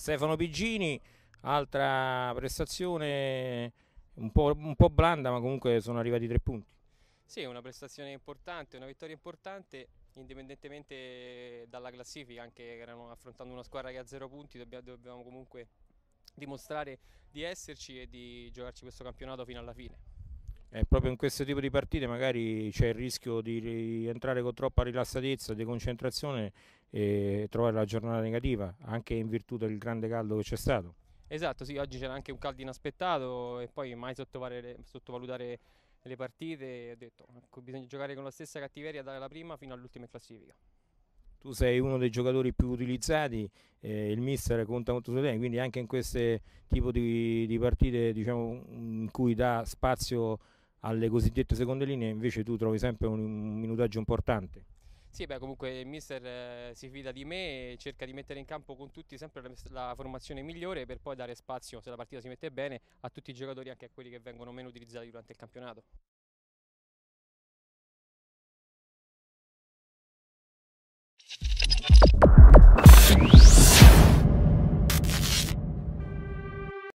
Stefano Piggini, altra prestazione un po', un po' blanda, ma comunque sono arrivati tre punti. Sì, una prestazione importante, una vittoria importante, indipendentemente dalla classifica, anche erano, affrontando una squadra che ha zero punti, dobbiamo, dobbiamo comunque dimostrare di esserci e di giocarci questo campionato fino alla fine. E proprio in questo tipo di partite magari c'è il rischio di entrare con troppa rilassatezza, di concentrazione e trovare la giornata negativa, anche in virtù del grande caldo che c'è stato. Esatto, sì, oggi c'era anche un caldo inaspettato e poi mai sottovalutare le partite, ho detto, ecco, bisogna giocare con la stessa cattiveria dalla prima fino all'ultima classifica. Tu sei uno dei giocatori più utilizzati, eh, il mister conta molto su te, quindi anche in questo tipo di, di partite diciamo, in cui dà spazio alle cosiddette seconde linee invece tu trovi sempre un, minutaggio importante. Sì, beh, comunque il mister eh, si fida di me e cerca di mettere in campo con tutti sempre la, formazione migliore per poi dare spazio, se la partita si mette bene, a tutti i giocatori, anche a quelli che vengono meno utilizzati durante il campionato.